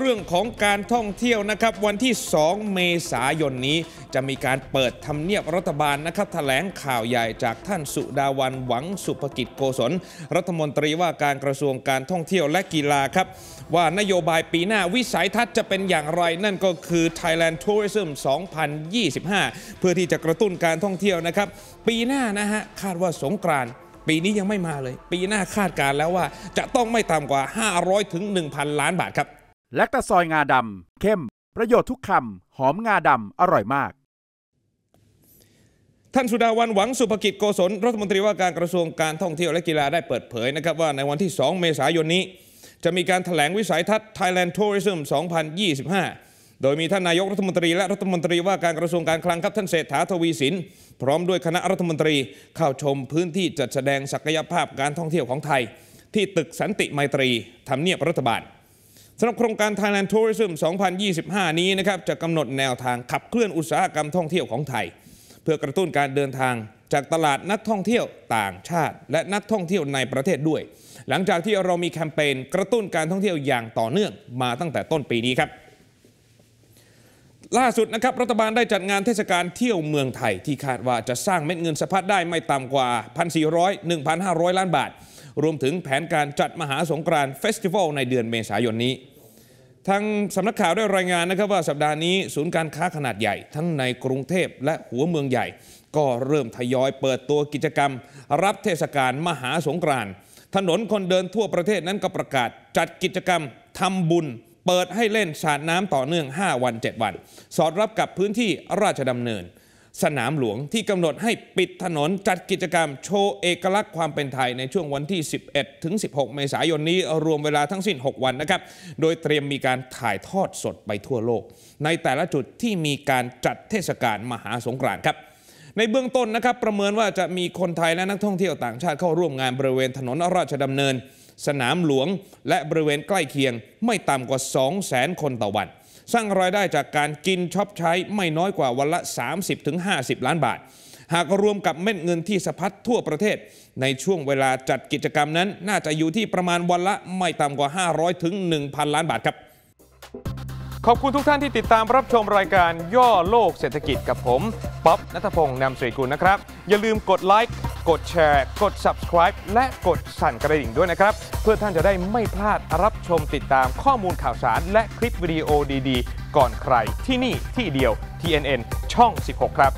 เรื่องของการท่องเที่ยวนะครับ วันที่ 2 เมษายนนี้ จะมีการเปิดทำเนียบรัฐบาลนะครับถแถลงข่าวใหญ่จากท่านสุดาวันหวังสุภกิจโกศลรัฐมนตรีว่าการกระทรวงการท่องเที่ยวและกีฬาครับ ว่านโยบายปีหน้าวิสัยทัศน์จะเป็นอย่างไรนั่นก็คือ Thailand Tourism 2025 เพื่อที่จะกระตุ้นการท่องเที่ยวนะครับ ปีหน้านะฮะคาดว่าสงกรานปีนี้ยังไม่มาเลย ปีหน้าคาดการแล้วว่าจะต้องไม่ต่ำกว่า 500 ถึง 1,000 ล้านบาทครับแลคตาซอยงาดำ เข้มประโยชน์ทุกคำ หอมงาดำอร่อยมาก ท่านสุดาวันหวังสุภกิจโกศลรัฐมนตรีว่าการกระทรวงการท่องเที่ยวและกีฬาได้เปิดเผยนะครับว่าในวันที่ 2 เมษายนนี้ จะมีการถแถลงวิสัยทัศน์ Thailand Tourism 2025 โดยมีท่านนายกรัฐมนตรีและรัฐมนตรีว่าการกระทรวงการคลังครับท่านเศรษฐาทวีสิน พร้อมด้วยคณะรัฐมนตรีเข้าชมพื้นที่จัดแสดงศักยภาพการท่องเที่ยวของไทย ที่ตึกสันติไมตรีทำเนียบรัฐบาลสำหรับโครงการ Thailand Tourism 2025 นี้นะครับจะกำหนดแนวทางขับเคลื่อนอุตสาหกรรมท่องเที่ยวของไทย เพื่อกระตุ้นการเดินทางจากตลาดนักท่องเที่ยวต่างชาติ และนักท่องเที่ยวในประเทศด้วย หลังจากที่เรามีแคมเปญกระตุ้นการท่องเที่ยวอย่างต่อเนื่องมาตั้งแต่ต้นปีนี้ครับ ล่าสุดนะครับ รัฐบาลได้จัดงานเทศกาลเที่ยวเมืองไทย ที่คาดว่าจะสร้างเม็ดเงินสะพัดได้ไม่ต่ำกว่า 1,400-1,500 ล้านบาทรวมถึงแผนการจัดมหาสงกรานต์เฟสติวัลในเดือนเมษายนนี้ ทางสำนักข่าวได้รายงานนะครับว่าสัปดาห์นี้ศูนย์การค้าขนาดใหญ่ ทั้งในกรุงเทพและหัวเมืองใหญ่ ก็เริ่มทยอยเปิดตัวกิจกรรม รับเทศกาลมหาสงกรานต์ ถนนคนเดินทั่วประเทศนั้นก็ประกาศจัดกิจกรรม ทำบุญ เปิดให้เล่นสาดน้ำต่อเนื่อง 5 วัน 7 วัน สอดรับกับพื้นที่ราชดำเนินสนามหลวงที่กำหนดให้ปิดถนนจัดกิจกรรมโชว์ เอกลักษณ์ความเป็นไทยในช่วงวันที่ 11 ถึง 16 เมษายนนี้ รวมเวลาทั้งสิ้น 6 วันนะครับ โดยเตรียมมีการถ่ายทอดสดไปทั่วโลก ในแต่ละจุดที่มีการจัดเทศกาลมหาสงกรานต์ครับ ในเบื้องต้นนะครับ ประเมินว่าจะมีคนไทยและนักท่องเที่ยวต่างชาติเข้าร่วมงานบริเวณถนนราชดำเนิน สนามหลวงและบริเวณใกล้เคียงไม่ต่ำกว่า2 0 0 0 0 0 คนต่อวันสร้างรายได้จากการกินช็อปใช้ไม่น้อยกว่าวันละ 30-50 ล้านบาท หากรวมกับเม็ดเงินที่สะพัดทั่วประเทศ ในช่วงเวลาจัดกิจกรรมนั้นน่าจะอยู่ที่ประมาณวันละไม่ต่ำกว่า 500ถึง1,000 ล้านบาทครับ ขอบคุณทุกท่านที่ติดตามรับชมรายการย่อโลกเศรษฐกิจกับผม ป๊อบนัทพงศ์นำสรีกุลนะครับ อย่าลืมกดไลค์กดแชร์ กด subscribe และกดสั่นกระดิ่งด้วยนะครับ เพื่อท่านจะได้ไม่พลาดรับชมติดตามข้อมูลข่าวสาร และคลิปวิดีโอดีๆ ก่อนใคร ที่นี่ที่เดียว TNN ช่อง 16 ครับ